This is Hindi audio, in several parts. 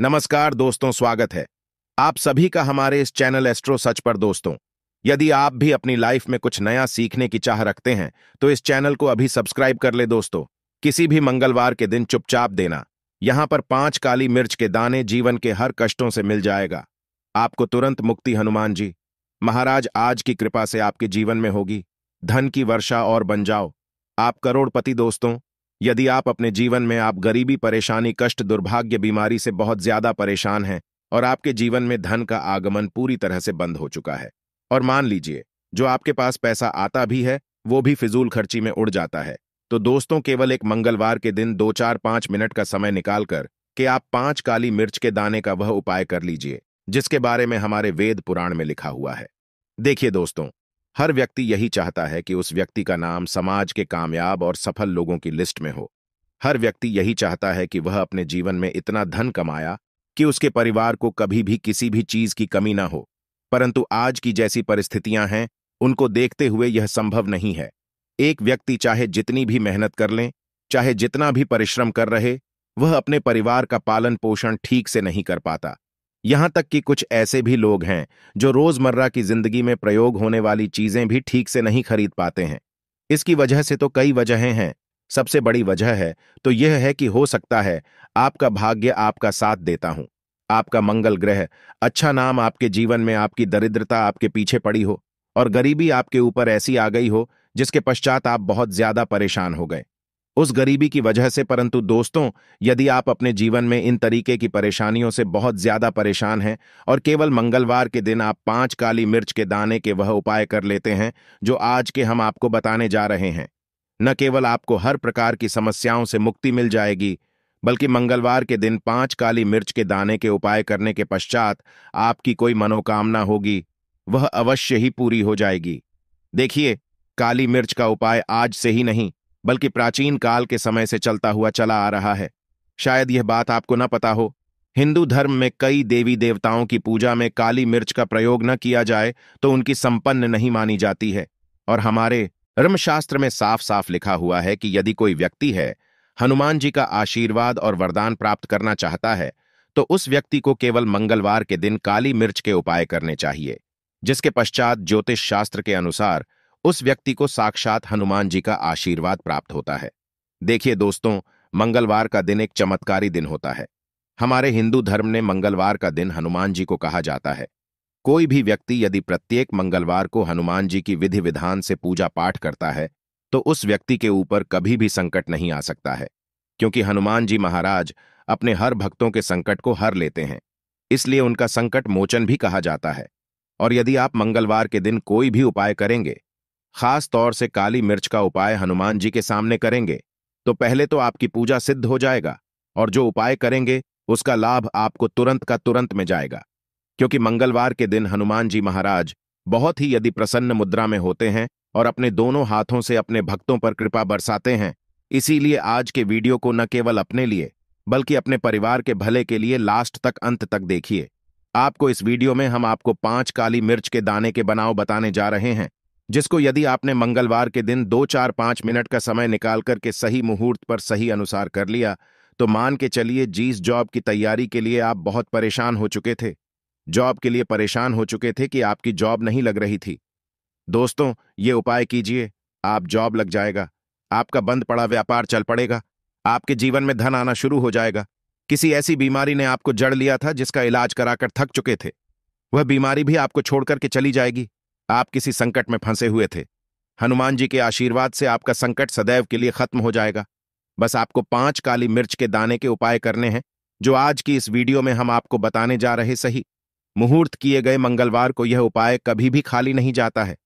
नमस्कार दोस्तों स्वागत है आप सभी का हमारे इस चैनल एस्ट्रो सच पर दोस्तों यदि आप भी अपनी लाइफ में कुछ नया सीखने की चाह रखते हैं तो इस चैनल को अभी सब्सक्राइब कर ले दोस्तों किसी भी मंगलवार के दिन चुपचाप देना यहां पर पांच काली मिर्च के दाने जीवन के हर कष्टों से मिल जाएगा आपको तुरंत मुक्ति हनुमान जी महाराज आज की कृपा से आपके जीवन में होगी धन की वर्षा और बन जाओ आप करोड़पति दोस्तों यदि आप अपने जीवन में आप गरीबी परेशानी कष्ट दुर्भाग्य बीमारी से बहुत ज्यादा परेशान हैं और आपके जीवन में धन का आगमन पूरी तरह से बंद हो चुका है और मान लीजिए जो आपके पास पैसा आता भी है वो भी फिजूल खर्ची में उड़ जाता है तो दोस्तों केवल एक मंगलवार के दिन दो चार पांच मिनट का समय निकालकर कि आप पांच काली मिर्च के दाने का वह उपाय कर लीजिए जिसके बारे में हमारे वेद पुराण में लिखा हुआ है देखिए दोस्तों हर व्यक्ति यही चाहता है कि उस व्यक्ति का नाम समाज के कामयाब और सफल लोगों की लिस्ट में हो हर व्यक्ति यही चाहता है कि वह अपने जीवन में इतना धन कमाया कि उसके परिवार को कभी भी किसी भी चीज की कमी ना हो परंतु आज की जैसी परिस्थितियां हैं उनको देखते हुए यह संभव नहीं है एक व्यक्ति चाहे जितनी भी मेहनत कर लें चाहे जितना भी परिश्रम कर रहे वह अपने परिवार का पालन पोषण ठीक से नहीं कर पाता यहां तक कि कुछ ऐसे भी लोग हैं जो रोजमर्रा की जिंदगी में प्रयोग होने वाली चीजें भी ठीक से नहीं खरीद पाते हैं इसकी वजह से तो कई वजहें हैं सबसे बड़ी वजह है तो यह है कि हो सकता है आपका भाग्य आपका साथ देता हूं आपका मंगल ग्रह अच्छा नाम आपके जीवन में आपकी दरिद्रता आपके पीछे पड़ी हो और गरीबी आपके ऊपर ऐसी आ गई हो जिसके पश्चात आप बहुत ज्यादा परेशान हो गए उस गरीबी की वजह से परंतु दोस्तों यदि आप अपने जीवन में इन तरीके की परेशानियों से बहुत ज्यादा परेशान हैं और केवल मंगलवार के दिन आप पांच काली मिर्च के दाने के वह उपाय कर लेते हैं जो आज के हम आपको बताने जा रहे हैं न केवल आपको हर प्रकार की समस्याओं से मुक्ति मिल जाएगी बल्कि मंगलवार के दिन पांच काली मिर्च के दाने के उपाय करने के पश्चात आपकी कोई मनोकामना होगी वह अवश्य ही पूरी हो जाएगी देखिए काली मिर्च का उपाय आज से ही नहीं बल्कि प्राचीन काल के समय से चलता हुआ चला आ रहा है शायद यह बात आपको न पता हो हिंदू धर्म में कई देवी देवताओं की पूजा में काली मिर्च का प्रयोग न किया जाए तो उनकी संपन्न नहीं मानी जाती है और हमारे धर्मशास्त्र में साफ साफ लिखा हुआ है कि यदि कोई व्यक्ति है हनुमान जी का आशीर्वाद और वरदान प्राप्त करना चाहता है तो उस व्यक्ति को केवल मंगलवार के दिन काली मिर्च के उपाय करने चाहिए जिसके पश्चात ज्योतिष शास्त्र के अनुसार उस व्यक्ति को साक्षात हनुमान जी का आशीर्वाद प्राप्त होता है देखिए दोस्तों मंगलवार का दिन एक चमत्कारी दिन होता है हमारे हिंदू धर्म ने मंगलवार का दिन हनुमान जी को कहा जाता है कोई भी व्यक्ति यदि प्रत्येक मंगलवार को हनुमान जी की विधि विधान से पूजा पाठ करता है तो उस व्यक्ति के ऊपर कभी भी संकट नहीं आ सकता है क्योंकि हनुमान जी महाराज अपने हर भक्तों के संकट को हर लेते हैं इसलिए उनका संकट मोचन भी कहा जाता है और यदि आप मंगलवार के दिन कोई भी उपाय करेंगे खास तौर से काली मिर्च का उपाय हनुमान जी के सामने करेंगे तो पहले तो आपकी पूजा सिद्ध हो जाएगा और जो उपाय करेंगे उसका लाभ आपको तुरंत का तुरंत में जाएगा क्योंकि मंगलवार के दिन हनुमान जी महाराज बहुत ही यदि प्रसन्न मुद्रा में होते हैं और अपने दोनों हाथों से अपने भक्तों पर कृपा बरसाते हैं इसीलिए आज के वीडियो को न केवल अपने लिए बल्कि अपने परिवार के भले के लिए लास्ट तक अंत तक देखिए आपको इस वीडियो में हम आपको पांच काली मिर्च के दाने के बनाव बताने जा रहे हैं जिसको यदि आपने मंगलवार के दिन दो चार पांच मिनट का समय निकाल करके सही मुहूर्त पर सही अनुसार कर लिया तो मान के चलिए जीस जॉब की तैयारी के लिए आप बहुत परेशान हो चुके थे जॉब के लिए परेशान हो चुके थे कि आपकी जॉब नहीं लग रही थी दोस्तों ये उपाय कीजिए आप जॉब लग जाएगा आपका बंद पड़ा व्यापार चल पड़ेगा आपके जीवन में धन आना शुरू हो जाएगा किसी ऐसी बीमारी ने आपको जड़ लिया था जिसका इलाज कराकर थक चुके थे वह बीमारी भी आपको छोड़कर के चली जाएगी आप किसी संकट में फंसे हुए थे हनुमान जी के आशीर्वाद से आपका संकट सदैव के लिए खत्म हो जाएगा बस आपको पांच काली मिर्च के दाने के उपाय करने हैं जो आज की इस वीडियो में हम आपको बताने जा रहे सही मुहूर्त किए गए मंगलवार को यह उपाय कभी भी खाली नहीं जाता है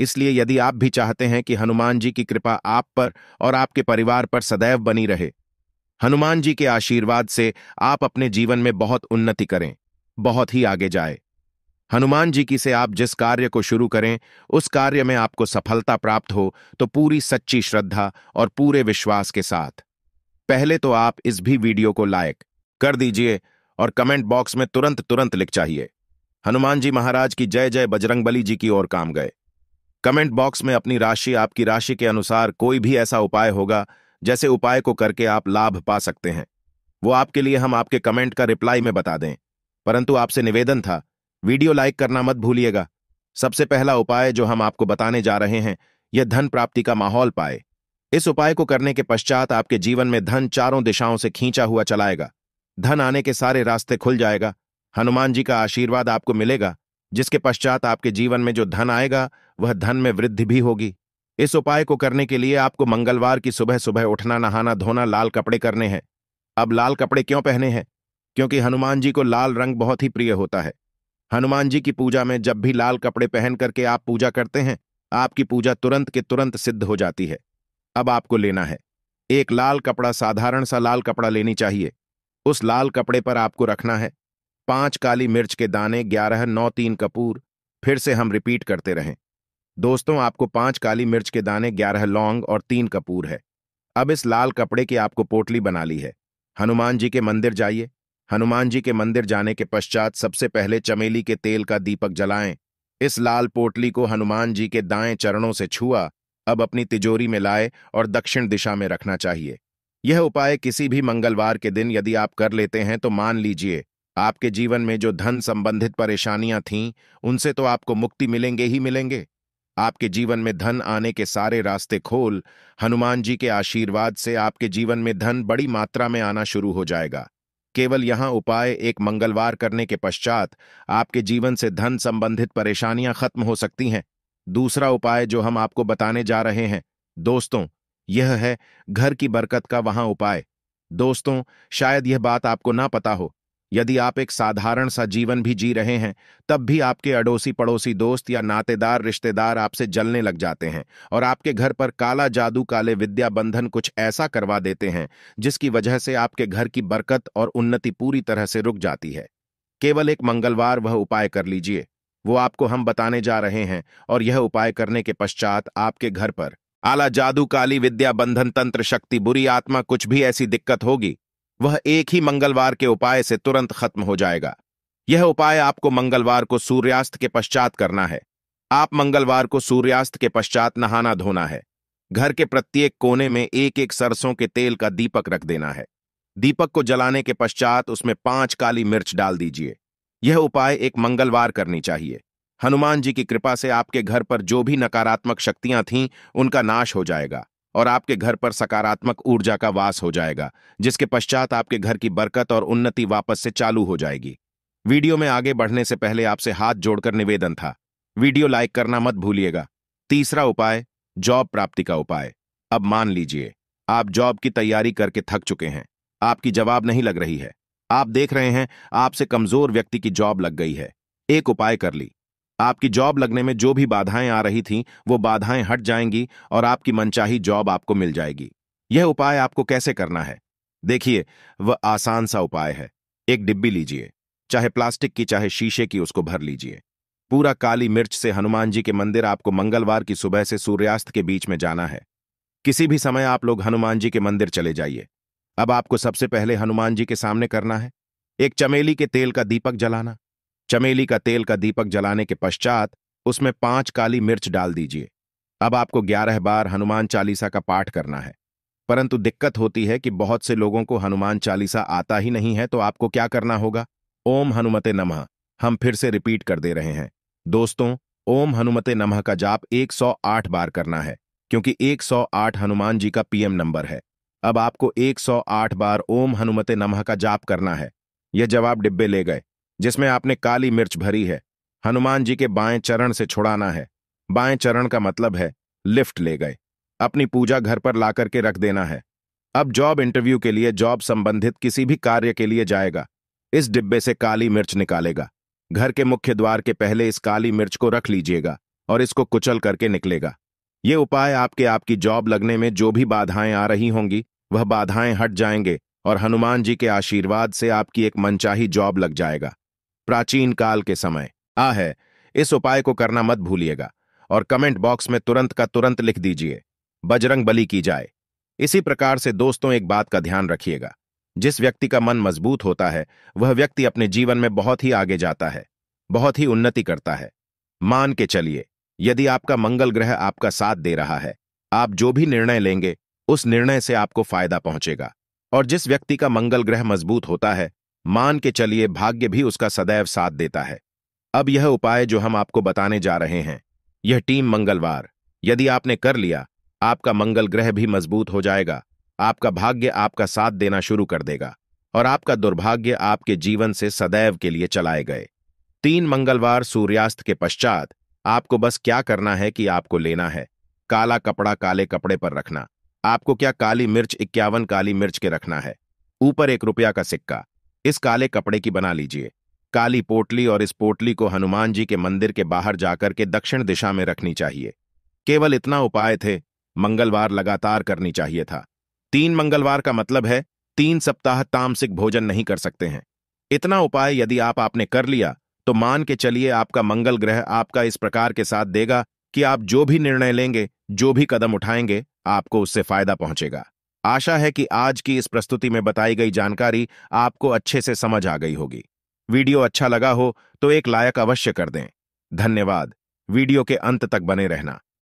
इसलिए यदि आप भी चाहते हैं कि हनुमान जी की कृपा आप पर और आपके परिवार पर सदैव बनी रहे हनुमान जी के आशीर्वाद से आप अपने जीवन में बहुत उन्नति करें बहुत ही आगे जाए हनुमान जी की से आप जिस कार्य को शुरू करें उस कार्य में आपको सफलता प्राप्त हो तो पूरी सच्ची श्रद्धा और पूरे विश्वास के साथ पहले तो आप इस भी वीडियो को लाइक कर दीजिए और कमेंट बॉक्स में तुरंत तुरंत लिख चाहिए हनुमान जी महाराज की जय जय बजरंगबली जी की ओर काम गए कमेंट बॉक्स में अपनी राशि आपकी राशि के अनुसार कोई भी ऐसा उपाय होगा जैसे उपाय को करके आप लाभ पा सकते हैं वो आपके लिए हम आपके कमेंट का रिप्लाई में बता दें परंतु आपसे निवेदन था वीडियो लाइक करना मत भूलिएगा सबसे पहला उपाय जो हम आपको बताने जा रहे हैं यह धन प्राप्ति का माहौल पाए इस उपाय को करने के पश्चात आपके जीवन में धन चारों दिशाओं से खींचा हुआ चलाएगा धन आने के सारे रास्ते खुल जाएगा हनुमान जी का आशीर्वाद आपको मिलेगा जिसके पश्चात आपके जीवन में जो धन आएगा वह धन में वृद्धि भी होगी इस उपाय को करने के लिए आपको मंगलवार की सुबह सुबह उठना नहाना धोना लाल कपड़े करने हैं अब लाल कपड़े क्यों पहने हैं क्योंकि हनुमान जी को लाल रंग बहुत ही प्रिय होता है हनुमान जी की पूजा में जब भी लाल कपड़े पहन करके आप पूजा करते हैं आपकी पूजा तुरंत के तुरंत सिद्ध हो जाती है अब आपको लेना है एक लाल कपड़ा साधारण सा लाल कपड़ा लेनी चाहिए उस लाल कपड़े पर आपको रखना है पांच काली मिर्च के दाने ग्यारह नौ तीन कपूर फिर से हम रिपीट करते रहें दोस्तों आपको पांच काली मिर्च के दाने ग्यारह लौंग और तीन कपूर है अब इस लाल कपड़े की आपको पोटली बना ली है हनुमान जी के मंदिर जाइए हनुमान जी के मंदिर जाने के पश्चात सबसे पहले चमेली के तेल का दीपक जलाएं इस लाल पोटली को हनुमान जी के दाएं चरणों से छुआ अब अपनी तिजोरी में लाए और दक्षिण दिशा में रखना चाहिए यह उपाय किसी भी मंगलवार के दिन यदि आप कर लेते हैं तो मान लीजिए आपके जीवन में जो धन संबंधित परेशानियां थीं उनसे तो आपको मुक्ति मिलेंगे ही मिलेंगे आपके जीवन में धन आने के सारे रास्ते खोल हनुमान जी के आशीर्वाद से आपके जीवन में धन बड़ी मात्रा में आना शुरू हो जाएगा केवल यहां उपाय एक मंगलवार करने के पश्चात आपके जीवन से धन संबंधित परेशानियां खत्म हो सकती हैं दूसरा उपाय जो हम आपको बताने जा रहे हैं दोस्तों यह है घर की बरकत का वहां उपाय दोस्तों शायद यह बात आपको ना पता हो यदि आप एक साधारण सा जीवन भी जी रहे हैं तब भी आपके अड़ोसी पड़ोसी दोस्त या नातेदार रिश्तेदार आपसे जलने लग जाते हैं और आपके घर पर काला जादू काले विद्या बंधन कुछ ऐसा करवा देते हैं जिसकी वजह से आपके घर की बरकत और उन्नति पूरी तरह से रुक जाती है केवल एक मंगलवार वह उपाय कर लीजिए वो आपको हम बताने जा रहे हैं और यह उपाय करने के पश्चात आपके घर पर आला जादू काली विद्या बंधन तंत्र शक्ति बुरी आत्मा कुछ भी ऐसी दिक्कत होगी वह एक ही मंगलवार के उपाय से तुरंत खत्म हो जाएगा यह उपाय आपको मंगलवार को सूर्यास्त के पश्चात करना है आप मंगलवार को सूर्यास्त के पश्चात नहाना धोना है घर के प्रत्येक कोने में एक एक सरसों के तेल का दीपक रख देना है दीपक को जलाने के पश्चात उसमें पांच काली मिर्च डाल दीजिए यह उपाय एक मंगलवार करनी चाहिए हनुमान जी की कृपा से आपके घर पर जो भी नकारात्मक शक्तियां थीं उनका नाश हो जाएगा और आपके घर पर सकारात्मक ऊर्जा का वास हो जाएगा जिसके पश्चात आपके घर की बरकत और उन्नति वापस से चालू हो जाएगी वीडियो में आगे बढ़ने से पहले आपसे हाथ जोड़कर निवेदन था वीडियो लाइक करना मत भूलिएगा तीसरा उपाय जॉब प्राप्ति का उपाय अब मान लीजिए आप जॉब की तैयारी करके थक चुके हैं आपकी जवाब नहीं लग रही है आप देख रहे हैं आपसे कमजोर व्यक्ति की जॉब लग गई है एक उपाय कर ली आपकी जॉब लगने में जो भी बाधाएं आ रही थीं वो बाधाएं हट जाएंगी और आपकी मनचाही जॉब आपको मिल जाएगी यह उपाय आपको कैसे करना है देखिए वह आसान सा उपाय है एक डिब्बी लीजिए चाहे प्लास्टिक की चाहे शीशे की उसको भर लीजिए पूरा काली मिर्च से हनुमान जी के मंदिर आपको मंगलवार की सुबह से सूर्यास्त के बीच में जाना है किसी भी समय आप लोग हनुमान जी के मंदिर चले जाइए अब आपको सबसे पहले हनुमान जी के सामने करना है एक चमेली के तेल का दीपक जलाना चमेली का तेल का दीपक जलाने के पश्चात उसमें पांच काली मिर्च डाल दीजिए अब आपको ग्यारह बार हनुमान चालीसा का पाठ करना है परंतु दिक्कत होती है कि बहुत से लोगों को हनुमान चालीसा आता ही नहीं है तो आपको क्या करना होगा ओम हनुमते नमः हम फिर से रिपीट कर दे रहे हैं दोस्तों ओम हनुमते नमः का जाप 108 बार करना है क्योंकि 108 हनुमान जी का पीएम नंबर है अब आपको 108 बार ओम हनुमते नमः का जाप करना है यह जवाब डिब्बे ले गए जिसमें आपने काली मिर्च भरी है हनुमान जी के बाएं चरण से छुड़ाना है बाएं चरण का मतलब है लिफ्ट ले गए अपनी पूजा घर पर ला करके रख देना है अब जॉब इंटरव्यू के लिए जॉब संबंधित किसी भी कार्य के लिए जाएगा इस डिब्बे से काली मिर्च निकालेगा घर के मुख्य द्वार के पहले इस काली मिर्च को रख लीजिएगा और इसको कुचल करके निकलेगा ये उपाय आपके आपकी जॉब लगने में जो भी बाधाएं आ रही होंगी वह बाधाएं हट जाएंगे और हनुमान जी के आशीर्वाद से आपकी एक मनचाही जॉब लग जाएगा प्राचीन काल के समय आ है इस उपाय को करना मत भूलिएगा और कमेंट बॉक्स में तुरंत का तुरंत लिख दीजिए बजरंग बली की जाए इसी प्रकार से दोस्तों एक बात का ध्यान रखिएगा जिस व्यक्ति का मन मजबूत होता है वह व्यक्ति अपने जीवन में बहुत ही आगे जाता है बहुत ही उन्नति करता है मान के चलिए यदि आपका मंगल ग्रह आपका साथ दे रहा है आप जो भी निर्णय लेंगे उस निर्णय से आपको फायदा पहुंचेगा और जिस व्यक्ति का मंगल ग्रह मजबूत होता है मान के चलिए भाग्य भी उसका सदैव साथ देता है अब यह उपाय जो हम आपको बताने जा रहे हैं यह टीम मंगलवार यदि आपने कर लिया आपका मंगल ग्रह भी मजबूत हो जाएगा आपका भाग्य आपका साथ देना शुरू कर देगा और आपका दुर्भाग्य आपके जीवन से सदैव के लिए चलाए गए तीन मंगलवार सूर्यास्त के पश्चात आपको बस क्या करना है कि आपको लेना है काला कपड़ा काले कपड़े पर रखना आपको क्या काली मिर्च इक्यावन काली मिर्च के रखना है ऊपर एक रुपया का सिक्का इस काले कपड़े की बना लीजिए काली पोटली और इस पोटली को हनुमान जी के मंदिर के बाहर जाकर के दक्षिण दिशा में रखनी चाहिए केवल इतना उपाय थे मंगलवार लगातार करनी चाहिए था तीन मंगलवार का मतलब है तीन सप्ताह तामसिक भोजन नहीं कर सकते हैं इतना उपाय यदि आप आपने कर लिया तो मान के चलिए आपका मंगल ग्रह आपका इस प्रकार के साथ देगा कि आप जो भी निर्णय लेंगे जो भी कदम उठाएंगे आपको उससे फायदा पहुंचेगा आशा है कि आज की इस प्रस्तुति में बताई गई जानकारी आपको अच्छे से समझ आ गई होगी वीडियो अच्छा लगा हो तो एक लायक अवश्य कर दें धन्यवाद वीडियो के अंत तक बने रहना